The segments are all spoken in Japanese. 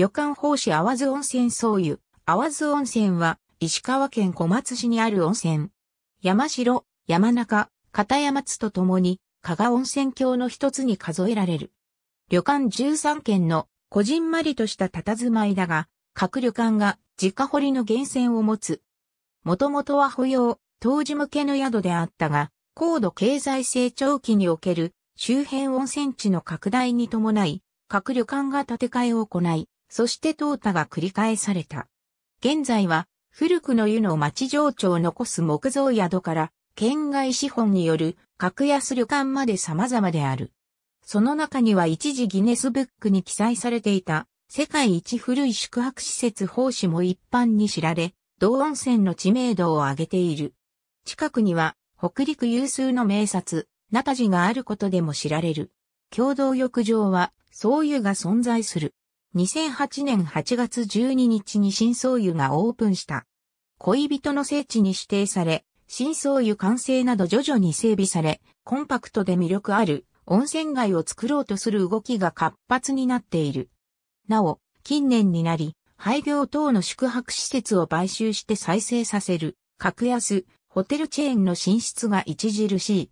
旅館奉仕淡津温泉総湯。淡津温泉は、石川県小松市にある温泉。山城、山中、片山津とともに、加賀温泉郷の一つに数えられる。旅館13軒の、こじんまりとした佇まいだが、各旅館が自家掘りの源泉を持つ。もともとは保養、当時向けの宿であったが、高度経済成長期における周辺温泉地の拡大に伴い、各旅館が建て替えを行い、そして淘汰が繰り返された。現在は、古くの湯の町情緒を残す木造宿から、県外資本による格安旅館まで様々である。その中には一時ギネスブックに記載されていた世界一古い宿泊施設奉仕も一般に知られ、同温泉の知名度を上げている。近くには北陸有数の名刹、ナタジがあることでも知られる。共同浴場は、そういうが存在する。2008年8月12日に新総湯がオープンした。恋人の聖地に指定され、新総湯完成など徐々に整備され、コンパクトで魅力ある温泉街を作ろうとする動きが活発になっている。なお、近年になり、廃業等の宿泊施設を買収して再生させる、格安、ホテルチェーンの進出が著しい。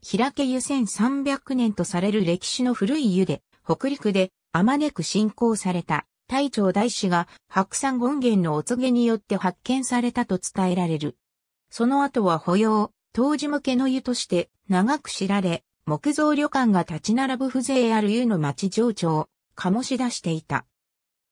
平家湯1300年とされる歴史の古い湯で、北陸であまねく信仰された、大長大師が白山権現のお告げによって発見されたと伝えられる。その後は保養、当時向けの湯として長く知られ、木造旅館が立ち並ぶ風情ある湯の町情緒を醸し出していた。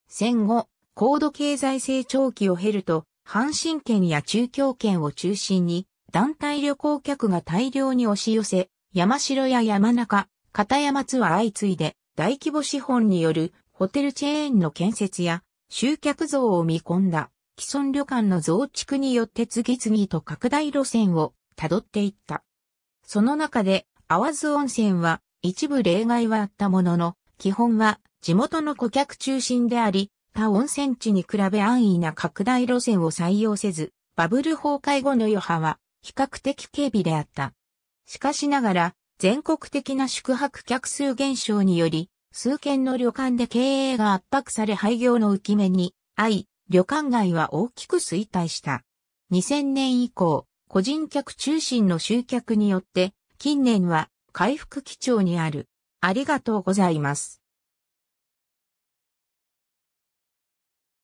戦後、高度経済成長期を経ると、阪神圏や中京圏を中心に、団体旅行客が大量に押し寄せ、山城や山中、片山津は相次いで、大規模資本によるホテルチェーンの建設や集客像を見込んだ既存旅館の増築によって次々と拡大路線をたどっていった。その中で、淡津温泉は一部例外はあったものの、基本は地元の顧客中心であり、他温泉地に比べ安易な拡大路線を採用せず、バブル崩壊後の余波は比較的軽微であった。しかしながら、全国的な宿泊客数減少により、数軒の旅館で経営が圧迫され廃業の浮き目に、あい、旅館街は大きく衰退した。2000年以降、個人客中心の集客によって、近年は回復基調にある。ありがとうございます。